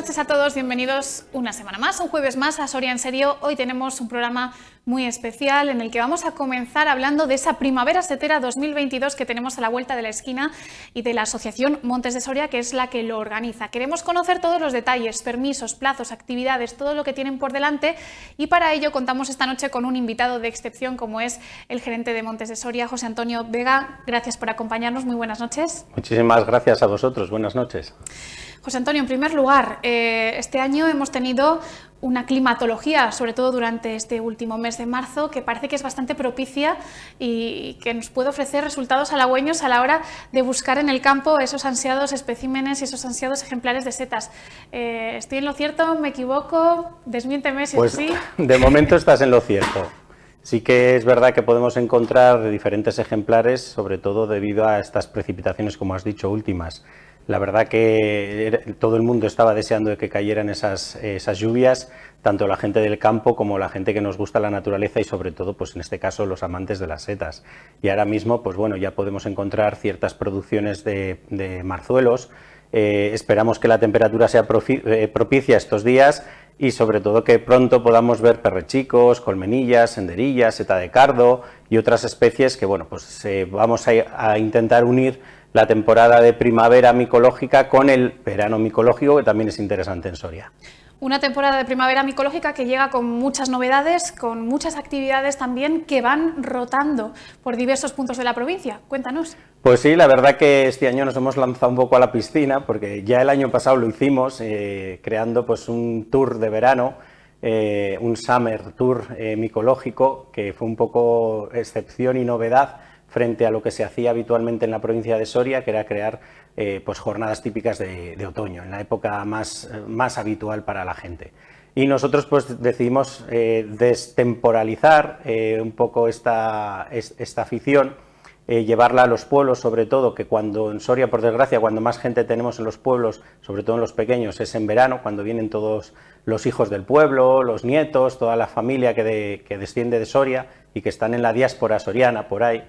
noches a todos, bienvenidos una semana más, un jueves más a Soria en Serio. Hoy tenemos un programa muy especial en el que vamos a comenzar hablando de esa primavera setera 2022 que tenemos a la vuelta de la esquina y de la Asociación Montes de Soria, que es la que lo organiza. Queremos conocer todos los detalles, permisos, plazos, actividades, todo lo que tienen por delante y para ello contamos esta noche con un invitado de excepción como es el gerente de Montes de Soria, José Antonio Vega. Gracias por acompañarnos, muy buenas noches. Muchísimas gracias a vosotros, buenas noches. José Antonio, en primer lugar, eh, este año hemos tenido una climatología, sobre todo durante este último mes de marzo, que parece que es bastante propicia y que nos puede ofrecer resultados halagüeños a la hora de buscar en el campo esos ansiados especímenes y esos ansiados ejemplares de setas. Eh, ¿Estoy en lo cierto? ¿Me equivoco? Desmiénteme si pues, sí. De momento estás en lo cierto. Sí que es verdad que podemos encontrar diferentes ejemplares, sobre todo debido a estas precipitaciones, como has dicho, últimas. La verdad que todo el mundo estaba deseando de que cayeran esas, esas, lluvias, tanto la gente del campo como la gente que nos gusta la naturaleza y sobre todo, pues en este caso, los amantes de las setas. Y ahora mismo, pues bueno, ya podemos encontrar ciertas producciones de, marzuelos. Eh, esperamos que la temperatura sea eh, propicia estos días y sobre todo que pronto podamos ver perrechicos, colmenillas, senderillas, seta de cardo y otras especies que bueno, pues eh, vamos a intentar unir la temporada de primavera micológica con el verano micológico, que también es interesante en Soria. Una temporada de primavera micológica que llega con muchas novedades, con muchas actividades también que van rotando por diversos puntos de la provincia. Cuéntanos. Pues sí, la verdad que este año nos hemos lanzado un poco a la piscina, porque ya el año pasado lo hicimos eh, creando pues, un tour de verano, eh, un summer tour eh, micológico, que fue un poco excepción y novedad frente a lo que se hacía habitualmente en la provincia de Soria, que era crear eh, pues jornadas típicas de, otoño, en la época más, eh, más habitual para la gente. Y nosotros pues decidimos eh, destemporalizar un poco esta, esta afición, llevarla a los pueblos sobre todo, que cuando en Soria, por desgracia, cuando más gente tenemos en los pueblos, sobre todo en los pequeños, es en verano, cuando vienen todos los hijos del pueblo, los nietos, toda la familia que, que desciende de Soria y que están en la diáspora soriana por ahí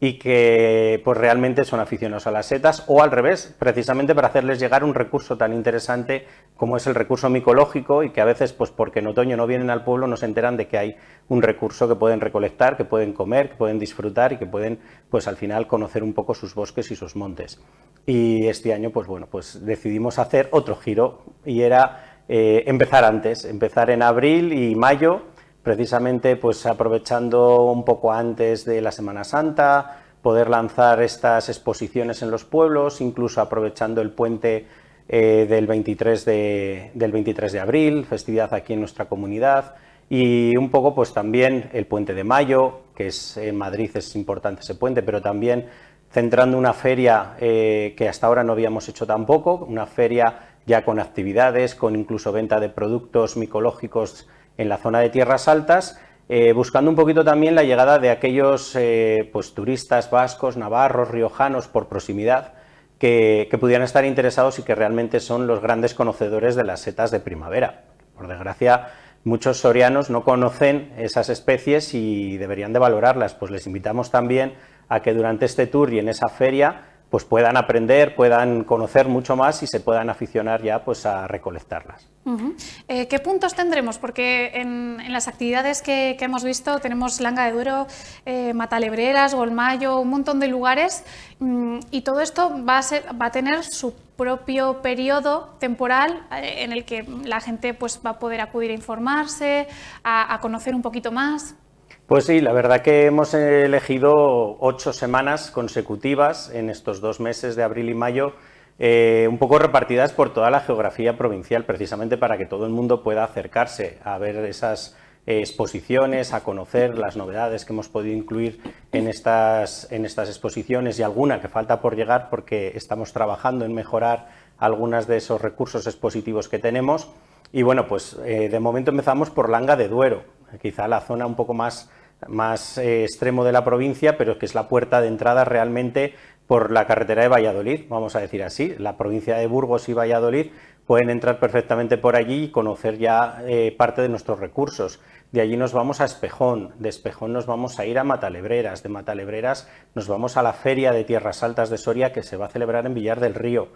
y que pues realmente son aficionados a las setas o al revés, precisamente para hacerles llegar un recurso tan interesante como es el recurso micológico y que a veces pues porque en otoño no vienen al pueblo no se enteran de que hay un recurso que pueden recolectar, que pueden comer, que pueden disfrutar y que pueden pues al final conocer un poco sus bosques y sus montes. Y este año pues bueno, pues decidimos hacer otro giro y era eh, empezar antes, empezar en abril y mayo precisamente pues aprovechando un poco antes de la Semana Santa, poder lanzar estas exposiciones en los pueblos, incluso aprovechando el puente eh, del, 23 de, abril, festividad aquí en nuestra comunidad, y un poco pues también el puente de mayo, que es en Madrid es importante ese puente, pero también centrando una feria eh, que hasta ahora no habíamos hecho tampoco, una feria ya con actividades, con incluso venta de productos micológicos en la zona de tierras altas, eh, buscando un poquito también la llegada de aquellos eh, pues, turistas vascos, navarros, riojanos por proximidad que, que, pudieran estar interesados y que realmente son los grandes conocedores de las setas de primavera. Por desgracia, muchos sorianos no conocen esas especies y deberían de valorarlas, pues les invitamos también a que durante este tour y en esa feria pues puedan aprender, puedan conocer mucho más y se puedan aficionar ya pues a recolectarlas. Eh, ¿Qué puntos tendremos? Porque en, las actividades que, hemos visto tenemos Langa de Duero, eh, Matalebreras, Golmayo, un montón de lugares mm, y todo esto va a, tener su propio periodo temporal eh, en el que la gente pues, va a poder acudir a informarse, a conocer un poquito más. Pues sí, la verdad que hemos elegido ocho semanas consecutivas en estos dos meses de abril y mayo, eh, un poco repartidas por toda la geografía provincial, precisamente para que todo el mundo pueda acercarse a ver esas eh, exposiciones, a conocer las novedades que hemos podido incluir en estas, en estas exposiciones y alguna que falta por llegar porque estamos trabajando en mejorar algunas de esos recursos expositivos que tenemos. Y bueno, pues eh, de momento empezamos por Langa de Duero quizá la zona un poco más, más eh, extremo de la provincia, pero que es la puerta de entrada realmente por la carretera de Valladolid, vamos a decir así. La provincia de Burgos y Valladolid pueden entrar perfectamente por allí y conocer ya eh, parte de nuestros recursos. De allí nos vamos a Espejón, de Espejón nos vamos a ir a Matalebreras, de Matalebreras nos vamos a la Feria de Tierras Altas de Soria que se va a celebrar en Villar del Río.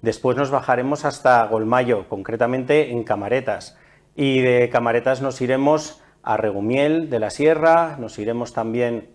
Después nos bajaremos hasta Golmayo, concretamente en Camaretas, y de Camaretas nos iremos a Regumiel de la Sierra, nos iremos también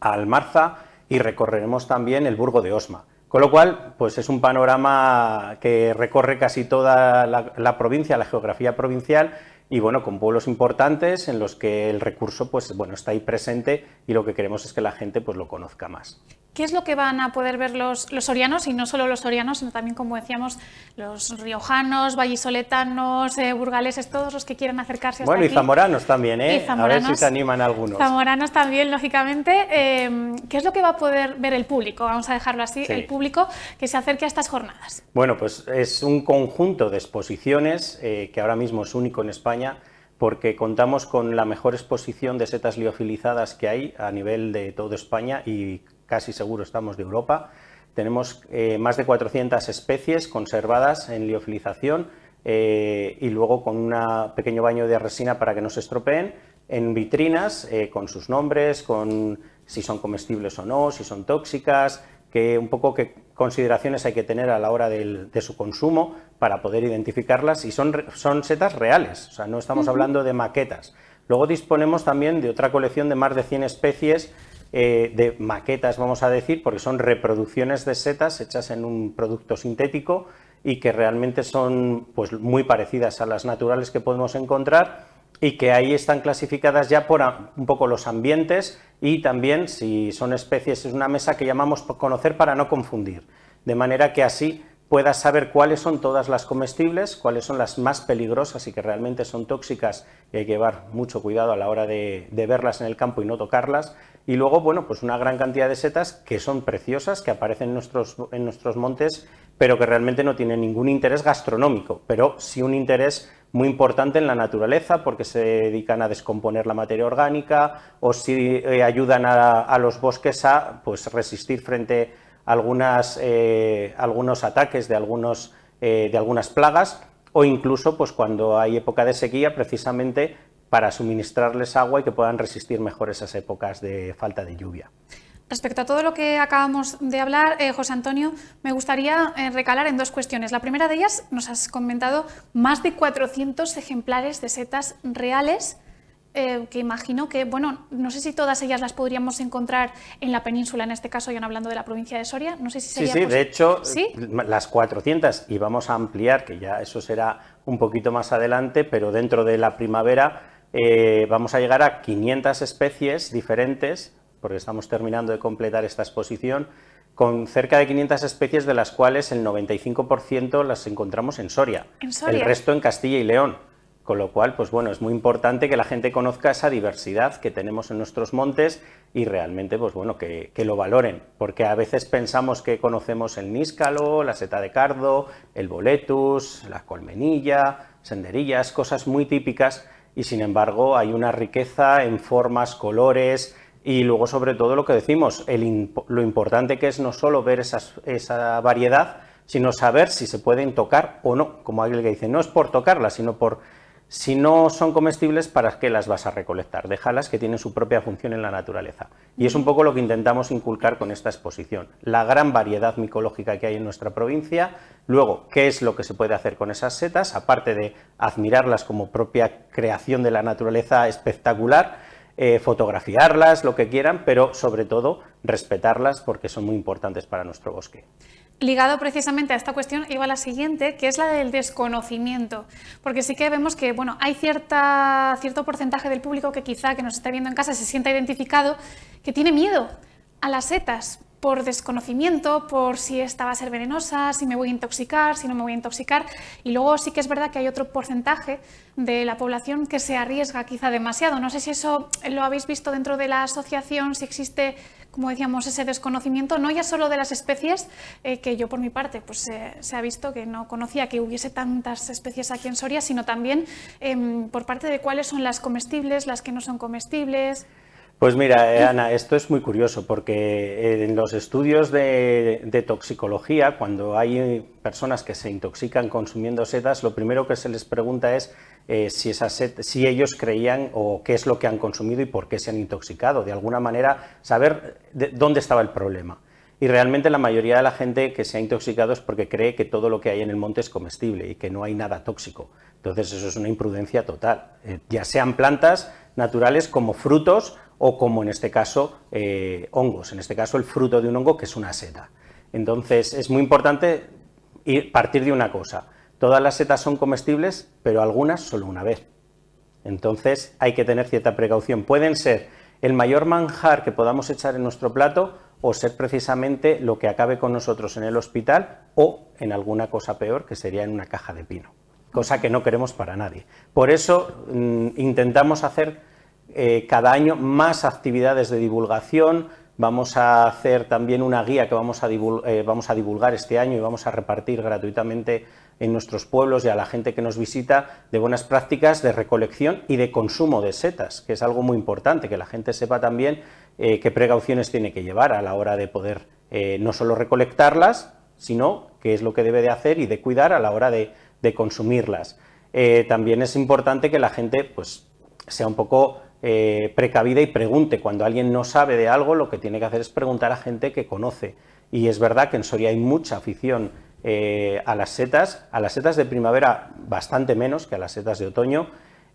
a Almarza y recorreremos también el Burgo de Osma. Con lo cual, pues es un panorama que recorre casi toda la, la, provincia, la geografía provincial, y bueno, con pueblos importantes en los que el recurso, pues bueno, está ahí presente y lo que queremos es que la gente pues lo conozca más. ¿Qué es lo que van a poder ver los, los sorianos? Y no solo los orianos, sino también, como decíamos, los riojanos, vallisoletanos, eh, burgaleses, todos los que quieran acercarse hasta Bueno, y zamoranos también, ¿eh? a ver si se animan algunos. Zamoranos también, lógicamente. Em, ¿Qué es lo que va a poder ver el público? Vamos a dejarlo así, el público que se acerque a estas jornadas. Bueno, pues es un conjunto de exposiciones eh, que ahora mismo es único en España porque contamos con la mejor exposición de setas liofilizadas que hay a nivel de toda España y casi seguro estamos de Europa. Tenemos eh, más de 400 especies conservadas en liofilización eh, y luego con un pequeño baño de resina para que no se estropeen en vitrinas eh, con sus nombres, con si son comestibles o no, si son tóxicas, que un poco qué consideraciones hay que tener a la hora de su consumo para poder identificarlas y son, son setas reales, o sea, no estamos hablando de maquetas. Luego disponemos también de otra colección de más de 100 especies eh, de maquetas, vamos a decir, porque son reproducciones de setas hechas en un producto sintético y que realmente son pues, muy parecidas a las naturales que podemos encontrar y que ahí están clasificadas ya por un poco los ambientes y también si son especies es una mesa que llamamos conocer para no confundir, de manera que así puedas saber cuáles son todas las comestibles, cuáles son las más peligrosas y que realmente son tóxicas y hay que llevar mucho cuidado a la hora de verlas en el campo y no tocarlas, y luego, bueno, pues una gran cantidad de setas que son preciosas, que aparecen en nuestros, en nuestros montes, pero que realmente no tienen ningún interés gastronómico, pero sí un interés muy importante en la naturaleza porque se dedican a descomponer la materia orgánica o si eh, ayudan a, los bosques a pues, resistir frente a algunas, eh, algunos ataques de, algunos, eh, de algunas plagas o incluso pues, cuando hay época de sequía precisamente para suministrarles agua y que puedan resistir mejor esas épocas de falta de lluvia. Respecto a todo lo que acabamos de hablar, eh, José Antonio, me gustaría eh, recalar en dos cuestiones. La primera de ellas, nos has comentado más de 400 ejemplares de setas reales, eh, que imagino que, bueno, no sé si todas ellas las podríamos encontrar en la península, en este caso, ya no hablando de la provincia de Soria, no sé si sería Sí, sí, de hecho, las 400, y vamos a ampliar, que ya eso será un poquito más adelante, pero dentro de la primavera eh, vamos a llegar a 500 especies diferentes, porque estamos terminando de completar esta exposición, con cerca de 500 especies de las cuales el 95% las encontramos en Soria, el resto en Castilla y León. Con lo cual, pues bueno, es muy importante que la gente conozca esa diversidad que tenemos en nuestros montes y realmente, pues bueno, que, que lo valoren, porque a veces pensamos que conocemos el níscalo, la seta de cardo, el boletus, la colmenilla, senderillas, cosas muy típicas, y sin embargo hay una riqueza en formas, colores y luego sobre todo lo que decimos, lo importante que es no solo ver esa variedad, sino saber si se pueden tocar o no, como alguien que dice, no es por tocarla, sino por si no son comestibles, ¿para qué las vas a recolectar? Déjalas que tienen su propia función en la naturaleza. Y es un poco lo que intentamos inculcar con esta exposición. La gran variedad micológica que hay en nuestra provincia, luego, qué es lo que se puede hacer con esas setas, aparte de admirarlas como propia creación de la naturaleza espectacular, eh, fotografiarlas, lo que quieran, pero sobre todo respetarlas porque son muy importantes para nuestro bosque. Ligado precisamente a esta cuestión iba la siguiente, que es la del desconocimiento, porque sí que vemos que bueno, hay cierta, cierto porcentaje del público que quizá que nos está viendo en casa se sienta identificado, que tiene miedo a las setas, por desconocimiento, por si esta va a ser venenosa, si me voy a intoxicar, si no me voy a intoxicar. Y luego sí que es verdad que hay otro porcentaje de la población que se arriesga quizá demasiado. No sé si eso lo habéis visto dentro de la asociación, si existe, como decíamos, ese desconocimiento, no ya solo de las especies, eh, que yo por mi parte pues eh, se ha visto que no conocía que hubiese tantas especies aquí en Soria, sino también em, por parte de cuáles son las comestibles, las que no son comestibles. Pues mira, eh, Ana, esto es muy curioso porque eh, en los estudios de, toxicología, cuando hay eh, personas que se intoxican consumiendo setas, lo primero que se les pregunta es si, si ellos creían o qué es lo que han consumido y por qué se han intoxicado. De alguna manera, saber dónde estaba el problema. Y realmente la mayoría de la gente que se ha intoxicado es porque cree que todo lo que hay en el monte es comestible y que no hay nada tóxico. Entonces eso es una imprudencia total. ya sean plantas naturales como frutos o como en este caso eh, hongos, en este caso el fruto de un hongo que es una seta. Entonces es muy importante ir, partir de una cosa, todas las setas son comestibles, pero algunas solo una vez. Entonces hay que tener cierta precaución. Pueden ser el mayor manjar que podamos echar en nuestro plato o ser precisamente lo que acabe con nosotros en el hospital o en alguna cosa peor que sería en una caja de pino, cosa que no queremos para nadie. Por eso mm, intentamos hacer eh, cada año más actividades de divulgación. Vamos a hacer también una guía que vamos a, eh, vamos a divulgar este año y vamos a repartir gratuitamente en nuestros pueblos y a la gente que nos visita de buenas prácticas de recolección y de consumo de setas, que es algo muy importante, que la gente sepa también eh, qué precauciones tiene que llevar a la hora de poder no solo recolectarlas, sino qué es lo que debe de hacer y de cuidar a la hora de, consumirlas. también es importante que la gente pues, sea un poco eh, precavida y pregunte. Cuando alguien no sabe de algo, lo que tiene que hacer es preguntar a gente que conoce. Y es verdad que en Soria hay mucha afición eh, a las setas, a las setas de primavera bastante menos que a las setas de otoño.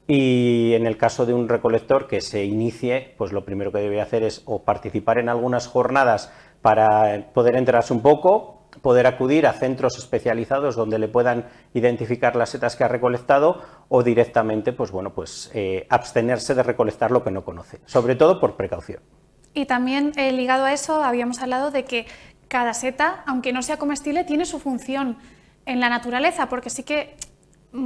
Y en el caso de un recolector que se inicie, pues lo primero que debe hacer es o participar en algunas jornadas para poder enterarse un poco, poder acudir a centros especializados donde le puedan identificar las setas que ha recolectado o directamente, pues bueno, pues eh, abstenerse de recolectar lo que no conoce, sobre todo por precaución. Y también eh, ligado a eso, habíamos hablado de que cada seta, aunque no sea comestible, tiene su función en la naturaleza, porque sí que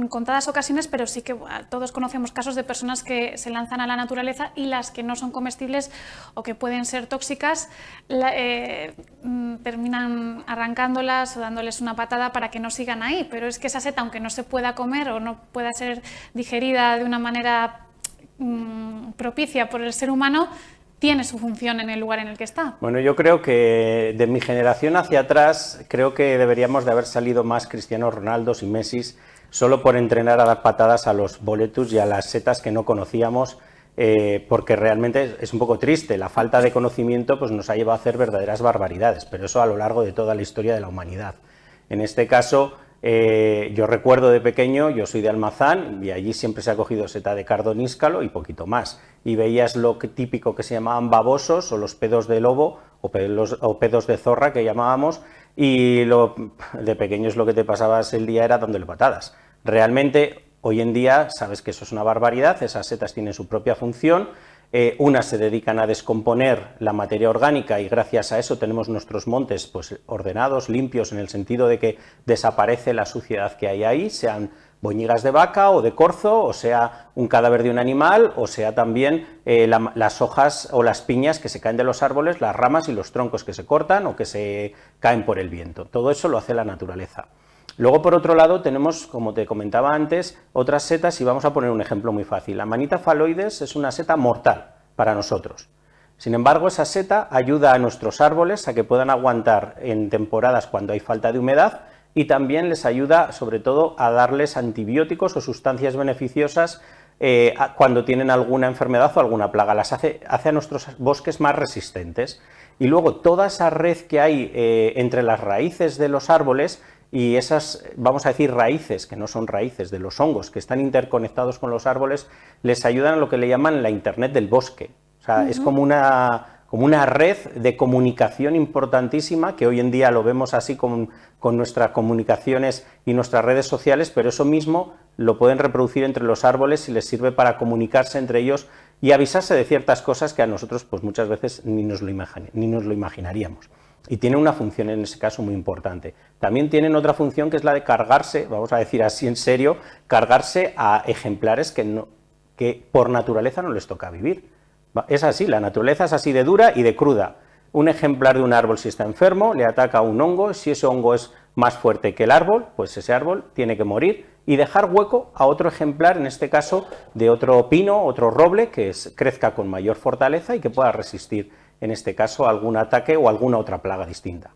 contadas ocasiones, pero sí que todos conocemos casos de personas que se lanzan a la naturaleza y las que no son comestibles o que pueden ser tóxicas eh, mm, terminan arrancándolas o dándoles una patada para que no sigan ahí. Pero es que esa seta, aunque no se pueda comer o no pueda ser digerida de una manera mm, propicia por el ser humano, tiene su función en el lugar en el que está. Bueno, yo creo que de mi generación hacia atrás, creo que deberíamos de haber salido más Cristiano Ronaldos y Messi solo por entrenar a dar patadas a los boletus y a las setas que no conocíamos, eh, porque realmente es un poco triste. La falta de conocimiento pues, nos ha llevado a hacer verdaderas barbaridades, pero eso a lo largo de toda la historia de la humanidad. En este caso, eh, yo recuerdo de pequeño, yo soy de Almazán y allí siempre se ha cogido seta de cardo y poquito más. Y veías lo típico que se llamaban babosos o los pedos de lobo o pedos de zorra que llamábamos, y lo, de es lo que te pasabas el día era dándole patadas. Realmente, hoy en día sabes que eso es una barbaridad, esas setas tienen su propia función, eh, unas se dedican a descomponer la materia orgánica y gracias a eso tenemos nuestros montes pues, ordenados, limpios, en el sentido de que desaparece la suciedad que hay ahí, oñigas de vaca o de corzo, o sea un cadáver de un animal, o sea también eh, las hojas o las piñas que se caen de los árboles, las ramas y los troncos que se cortan o que se caen por el viento. Todo eso lo hace la naturaleza. Luego, por otro lado, tenemos, como te comentaba antes, otras setas y vamos a poner un ejemplo muy fácil. La manita faloides es una seta mortal para nosotros. Sin embargo, esa seta ayuda a nuestros árboles a que puedan aguantar en temporadas cuando hay falta de humedad y también les ayuda sobre todo a darles antibióticos o sustancias beneficiosas eh, cuando tienen alguna enfermedad o alguna plaga, las hace, hace, a nuestros bosques más resistentes. Y luego toda esa red que hay eh, entre las raíces de los árboles y esas, vamos a decir, raíces, que no son raíces, de los hongos que están interconectados con los árboles, les ayudan a lo que le llaman la Internet del bosque. O sea, es como una como una red de comunicación importantísima, que hoy en día lo vemos así con, nuestras comunicaciones y nuestras redes sociales, pero eso mismo lo pueden reproducir entre los árboles y les sirve para comunicarse entre ellos y avisarse de ciertas cosas que a nosotros pues muchas veces ni nos lo, ni nos lo imaginaríamos. Y tiene una función en ese caso muy importante. También tienen otra función que es la de cargarse, vamos a decir así en serio, cargarse a ejemplares que por naturaleza no les toca vivir. Es así, la naturaleza es así de dura y de cruda. Un ejemplar de un árbol si está enfermo le ataca un hongo, si ese hongo es más fuerte que el árbol, pues ese árbol tiene que morir y dejar hueco a otro ejemplar, en este caso de otro pino, otro roble, que crezca con mayor fortaleza y que pueda resistir, en este caso, algún ataque o alguna otra plaga distinta.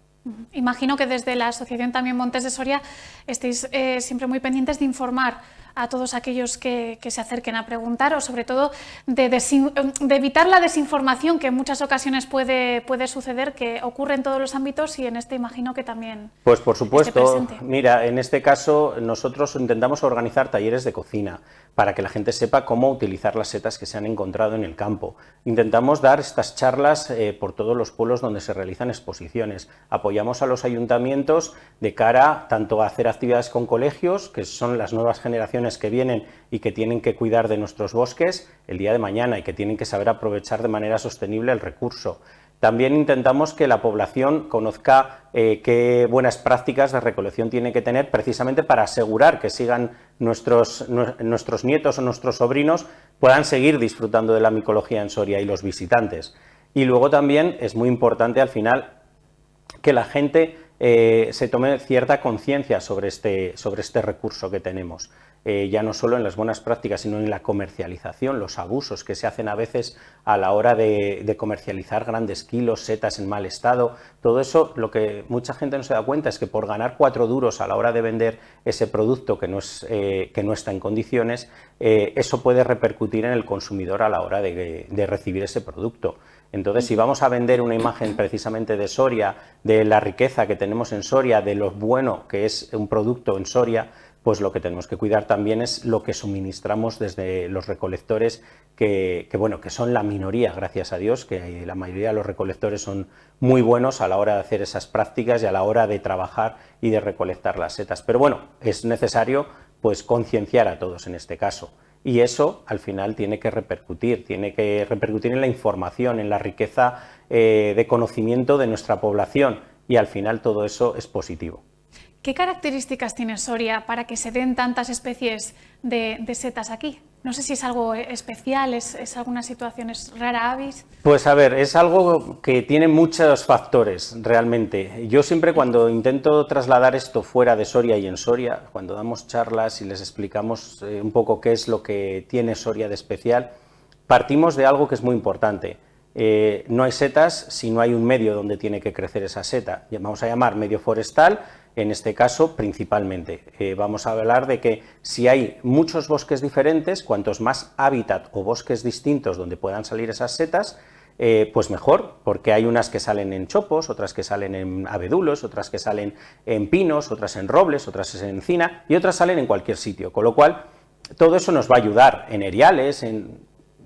Imagino que desde la Asociación también Montes de Soria estéis eh, siempre muy pendientes de informar a todos aquellos que, se acerquen a preguntar o sobre todo de, de, evitar la desinformación que en muchas ocasiones puede, puede suceder, que ocurre en todos los ámbitos y en este imagino que también. Pues por supuesto, mira, en este caso nosotros intentamos organizar talleres de cocina para que la gente sepa cómo utilizar las setas que se han encontrado en el campo. Intentamos dar estas charlas eh, por todos los pueblos donde se realizan exposiciones. Apoyamos a los ayuntamientos de cara tanto a hacer actividades con colegios, que son las nuevas generaciones que vienen y que tienen que cuidar de nuestros bosques el día de mañana y que tienen que saber aprovechar de manera sostenible el recurso. También intentamos que la población conozca eh, qué buenas prácticas de recolección tiene que tener precisamente para asegurar que sigan nuestros, nuestros nietos o nuestros sobrinos puedan seguir disfrutando de la micología en Soria y los visitantes. Y luego también es muy importante al final que la gente eh, se tome cierta conciencia sobre este, sobre este recurso que tenemos. Eh, ya no solo en las buenas prácticas, sino en la comercialización, los abusos que se hacen a veces a la hora de, comercializar grandes kilos, setas en mal estado, todo eso lo que mucha gente no se da cuenta es que por ganar cuatro duros a la hora de vender ese producto que no, es, eh, que no está en condiciones, eh, eso puede repercutir en el consumidor a la hora de, de recibir ese producto. Entonces, si vamos a vender una imagen precisamente de Soria, de la riqueza que tenemos en Soria, de lo bueno que es un producto en Soria, pues lo que tenemos que cuidar también es lo que suministramos desde los recolectores, que, bueno, que son la minoría, gracias a Dios, que la mayoría de los recolectores son muy buenos a la hora de hacer esas prácticas y a la hora de trabajar y de recolectar las setas. Pero bueno, es necesario pues concienciar a todos en este caso. Y eso al final tiene que repercutir, tiene que repercutir en la información, en la riqueza eh, de conocimiento de nuestra población y al final todo eso es positivo. ¿Qué características tiene Soria para que se den tantas especies de, setas aquí? No sé si es algo especial, es, alguna situación es rara avis. Pues a ver, es algo que tiene muchos factores realmente. Yo siempre cuando intento trasladar esto fuera de Soria y en Soria, cuando damos charlas y les explicamos eh, un poco qué es lo que tiene Soria de especial, partimos de algo que es muy importante. Eh, no hay setas si no hay un medio donde tiene que crecer esa seta. Vamos a llamar medio forestal en este caso principalmente. Eh, vamos a hablar de que si hay muchos bosques diferentes, cuantos más hábitat o bosques distintos donde puedan salir esas setas, eh, pues mejor, porque hay unas que salen en chopos, otras que salen en abedulos, otras que salen en pinos, otras en robles, otras en encina y otras salen en cualquier sitio, con lo cual todo eso nos va a ayudar en eriales, en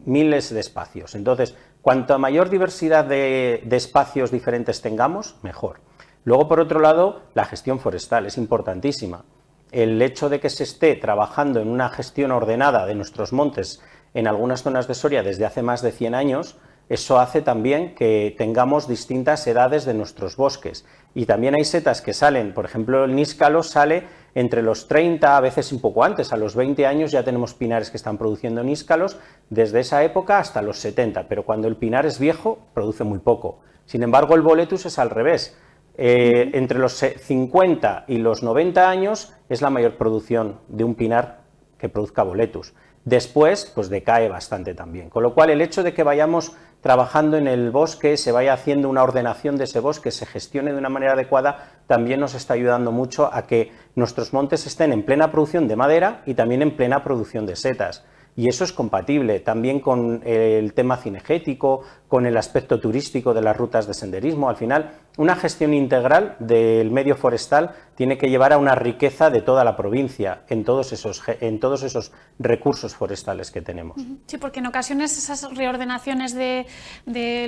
miles de espacios. Entonces, cuanta mayor diversidad de espacios diferentes tengamos, mejor. Luego, por otro lado, la gestión forestal es importantísima. El hecho de que se esté trabajando en una gestión ordenada de nuestros montes en algunas zonas de Soria desde hace más de 100 años, eso hace también que tengamos distintas edades de nuestros bosques. Y también hay setas que salen, por ejemplo, el níscalo sale entre los 30, a veces un poco antes, a los 20 años ya tenemos pinares que están produciendo níscalos, desde esa época hasta los 70, pero cuando el pinar es viejo, produce muy poco. Sin embargo, el boletus es al revés. Eh, entre los 50 y los 90 años es la mayor producción de un pinar que produzca boletus. Después, pues decae bastante también. Con lo cual, el hecho de que vayamos trabajando en el bosque, se vaya haciendo una ordenación de ese bosque, se gestione de una manera adecuada, también nos está ayudando mucho a que nuestros montes estén en plena producción de madera y también en plena producción de setas. Y eso es compatible también con el tema cinegético, con el aspecto turístico de las rutas de senderismo. Al final, una gestión integral del medio forestal tiene que llevar a una riqueza de toda la provincia en todos esos, en todos esos recursos forestales que tenemos. Sí, porque en ocasiones esas reordenaciones de,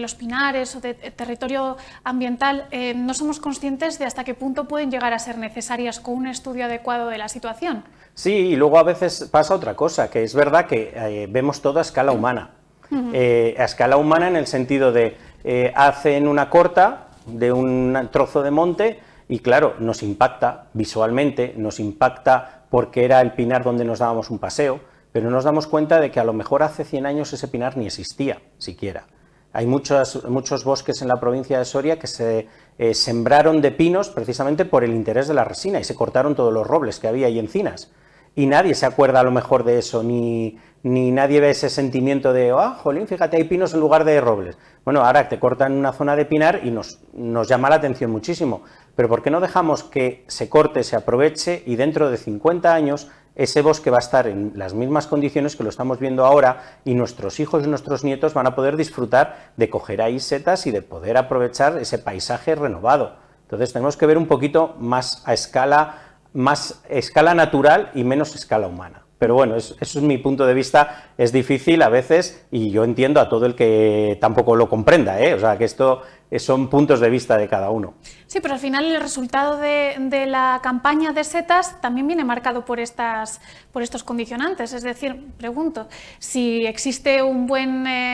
los pinares o de territorio ambiental eh, no somos conscientes de hasta qué punto pueden llegar a ser necesarias con un estudio adecuado de la situación. Sí, y luego a veces pasa otra cosa, que es verdad que eh, vemos todo a escala humana eh, a escala humana en el sentido de eh, hacen una corta de un trozo de monte y claro, nos impacta visualmente, nos impacta porque era el pinar donde nos dábamos un paseo, pero nos damos cuenta de que a lo mejor hace 100 años ese pinar ni existía siquiera. Hay muchos, muchos bosques en la provincia de Soria que se eh, sembraron de pinos precisamente por el interés de la resina y se cortaron todos los robles que había y encinas y nadie se acuerda a lo mejor de eso, ni, ni nadie ve ese sentimiento de, ah, jolín, fíjate, hay pinos en lugar de robles. Bueno, ahora te cortan una zona de pinar y nos, nos llama la atención muchísimo, pero ¿por qué no dejamos que se corte, se aproveche y dentro de 50 años ese bosque va a estar en las mismas condiciones que lo estamos viendo ahora y nuestros hijos y nuestros nietos van a poder disfrutar de coger ahí setas y de poder aprovechar ese paisaje renovado? Entonces tenemos que ver un poquito más a escala más escala natural y menos escala humana. Pero bueno, eso, es mi punto de vista. Es difícil a veces y yo entiendo a todo el que tampoco lo comprenda. ¿eh? O sea, que esto son puntos de vista de cada uno. Sí, pero al final el resultado de, la campaña de setas también viene marcado por, estas, por estos condicionantes. Es decir, pregunto, si existe eh,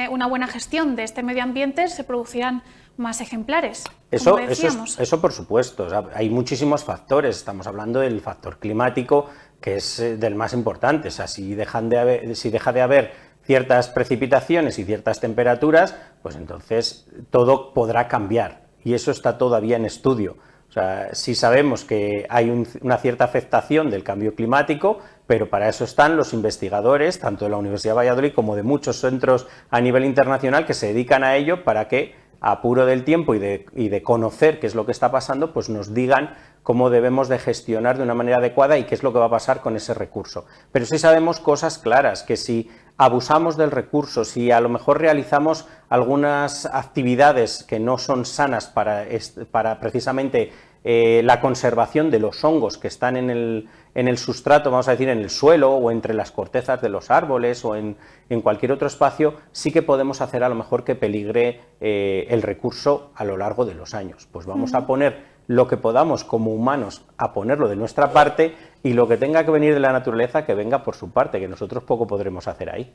una buena gestión de este medio ambiente, se producirán más ejemplares. Eso, eso, eso, por supuesto, hay muchísimos factores, estamos hablando del factor climático, que es eh, del más importante, o sea, si, dejan de si deja de haber ciertas precipitaciones y ciertas temperaturas, pues entonces todo podrá cambiar y eso está todavía en estudio. O sea, sí sabemos que hay una cierta afectación del cambio climático, pero para eso están los investigadores, tanto de la Universidad de Valladolid como de muchos centros a nivel internacional, que se dedican a ello para que apuro del tiempo y de, conocer qué es lo que está pasando, pues nos digan cómo debemos de gestionar de una manera adecuada y qué es lo que va a pasar con ese recurso. Pero sí sabemos cosas claras, que si abusamos del recurso, si a lo mejor realizamos algunas actividades que no son sanas para, para precisamente eh, la conservación de los hongos que están en el, en el, sustrato, vamos a decir, en el suelo o entre las cortezas de los árboles o en, en cualquier otro espacio, sí que podemos hacer a lo mejor que peligre eh, el recurso a lo largo de los años. Pues vamos a poner lo que podamos como humanos a ponerlo de nuestra parte y lo que tenga que venir de la naturaleza que venga por su parte, que nosotros poco podremos hacer ahí.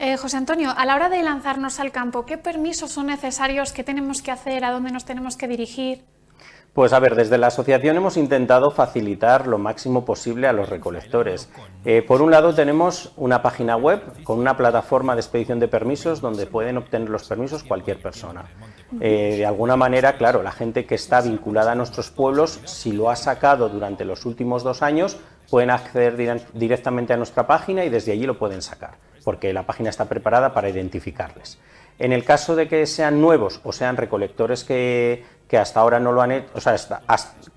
Eh, José Antonio, a la hora de lanzarnos al campo, ¿qué permisos son necesarios? ¿Qué tenemos que hacer? ¿A dónde nos tenemos que dirigir? Pues a ver, desde la asociación hemos intentado facilitar lo máximo posible a los recolectores. Eh, por un lado tenemos una página web con una plataforma de expedición de permisos donde pueden obtener los permisos cualquier persona. Eh, de alguna manera, claro, la gente que está vinculada a nuestros pueblos, si lo ha sacado durante los últimos dos años, pueden acceder directamente a nuestra página y desde allí lo pueden sacar, porque la página está preparada para identificarles. En el caso de que sean nuevos o sean recolectores que que hasta ahora no lo han hecho, o sea,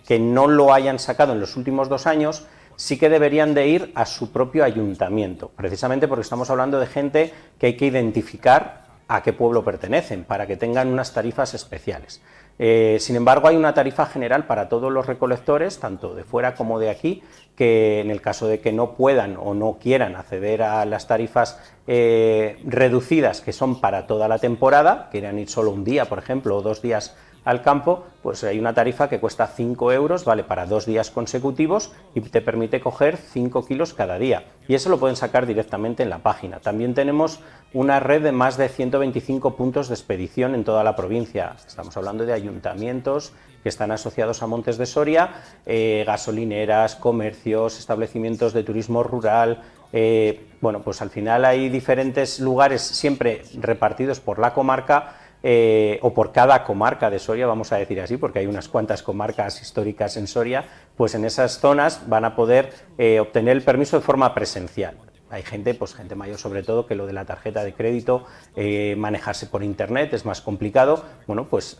que no lo hayan sacado en los últimos dos años, sí que deberían de ir a su propio ayuntamiento, precisamente porque estamos hablando de gente que hay que identificar a qué pueblo pertenecen, para que tengan unas tarifas especiales. Eh, sin embargo, hay una tarifa general para todos los recolectores, tanto de fuera como de aquí, que en el caso de que no puedan o no quieran acceder a las tarifas eh, reducidas, que son para toda la temporada, quieran ir solo un día, por ejemplo, o dos días al campo, pues hay una tarifa que cuesta 5 euros, vale para dos días consecutivos y te permite coger 5 kilos cada día. Y eso lo pueden sacar directamente en la página. También tenemos una red de más de 125 puntos de expedición en toda la provincia. Estamos hablando de ayuntamientos que están asociados a Montes de Soria, eh, gasolineras, comercios, establecimientos de turismo rural, eh, bueno, pues al final hay diferentes lugares siempre repartidos por la comarca eh, o por cada comarca de Soria, vamos a decir así, porque hay unas cuantas comarcas históricas en Soria, pues en esas zonas van a poder eh, obtener el permiso de forma presencial hay gente, pues gente mayor sobre todo, que lo de la tarjeta de crédito, eh, manejarse por internet es más complicado. Bueno, pues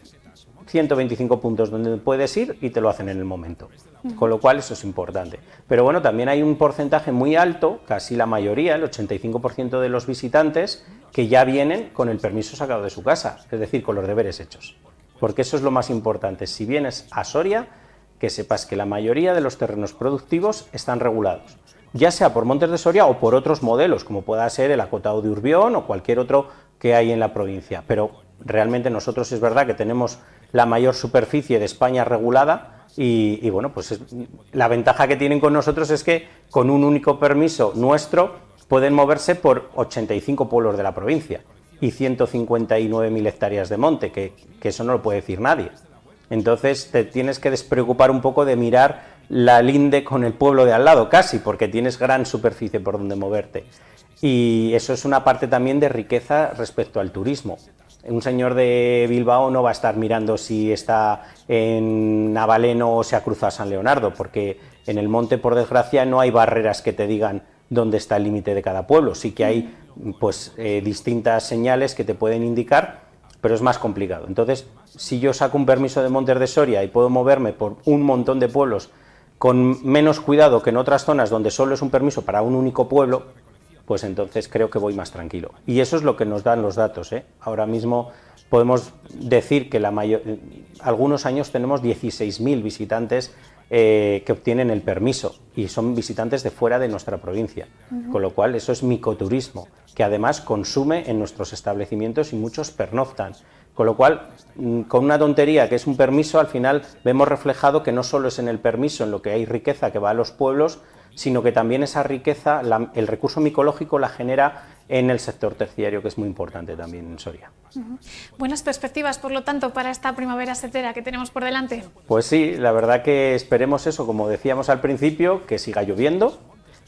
125 puntos donde puedes ir y te lo hacen en el momento. Con lo cual eso es importante. Pero bueno, también hay un porcentaje muy alto, casi la mayoría, el 85% de los visitantes, que ya vienen con el permiso sacado de su casa, es decir, con los deberes hechos. Porque eso es lo más importante. Si vienes a Soria, que sepas que la mayoría de los terrenos productivos están regulados ya sea por Montes de Soria o por otros modelos, como pueda ser el acotado de Urbión o cualquier otro que hay en la provincia. Pero realmente nosotros es verdad que tenemos la mayor superficie de España regulada. Y, bueno, pues la ventaja que tienen con nosotros es que con un único permiso nuestro pueden moverse por 85 pueblos de la provincia y 159.000 hectáreas de monte, que, que, eso no lo puede decir nadie. Entonces te tienes que despreocupar un poco de mirar la linde con el pueblo de al lado, casi, porque tienes gran superficie por donde moverte. Y eso es una parte también de riqueza respecto al turismo un señor de Bilbao no va a estar mirando si está en Navaleno o se ha cruzado a San Leonardo, porque en el monte, por desgracia, no hay barreras que te digan dónde está el límite de cada pueblo. Sí que hay pues, eh, distintas señales que te pueden indicar, pero es más complicado. Entonces, si yo saco un permiso de Montes de Soria y puedo moverme por un montón de pueblos con menos cuidado que en otras zonas donde solo es un permiso para un único pueblo, pues entonces creo que voy más tranquilo. Y eso es lo que nos dan los datos. ¿eh? Ahora mismo podemos decir que la algunos años tenemos 16.000 visitantes eh, que obtienen el permiso y son visitantes de fuera de nuestra provincia. Con lo cual, eso es micoturismo, que además consume en nuestros establecimientos y muchos pernoctan. Con lo cual, mm, con una tontería que es un permiso, al final vemos reflejado que no solo es en el permiso en lo que hay riqueza que va a los pueblos, sino que también esa riqueza, el recurso micológico la genera en el sector terciario, que es muy importante también en Soria. Buenas perspectivas, por lo tanto, para esta primavera setera que tenemos por delante. Pues sí, la verdad que esperemos eso, como decíamos al principio, que siga lloviendo,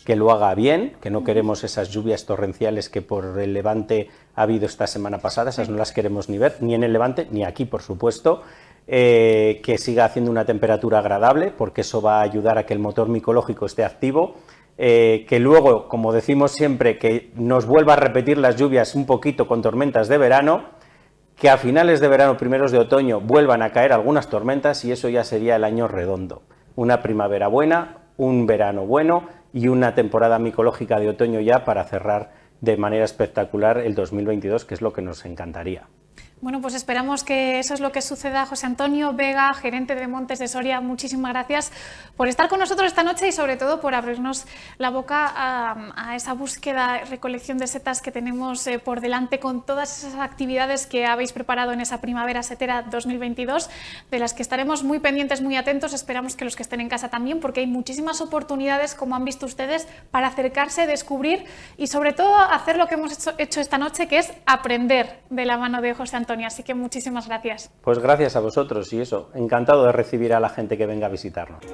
que lo haga bien, que no queremos esas lluvias torrenciales que por el Levante ha habido esta semana pasada, esas no las queremos ni ver, ni en el Levante, ni aquí, por supuesto. Eh, que siga haciendo una temperatura agradable, porque eso va a ayudar a que el motor micológico esté activo, eh, que luego, como decimos siempre, que nos vuelva a repetir las lluvias un poquito con tormentas de verano, que a finales de verano, primeros de otoño, vuelvan a caer algunas tormentas y eso ya sería el año redondo. Una primavera buena, un verano bueno y una temporada micológica de otoño ya para cerrar de manera espectacular el 2022, que es lo que nos encantaría. Bueno, pues esperamos que eso es lo que suceda. José Antonio Vega, gerente de Montes de Soria, muchísimas gracias por estar con nosotros esta noche y sobre todo por abrirnos la boca a, esa búsqueda, recolección de setas que tenemos eh, por delante con todas esas actividades que habéis preparado en esa primavera setera 2022, de las que estaremos muy pendientes, muy atentos. Esperamos que los que estén en casa también, porque hay muchísimas oportunidades, como han visto ustedes, para acercarse, descubrir y sobre todo hacer lo que hemos hecho, hecho esta noche, que es aprender de la mano de José Antonio. Así que muchísimas gracias. Pues gracias a vosotros y eso, encantado de recibir a la gente que venga a visitarnos.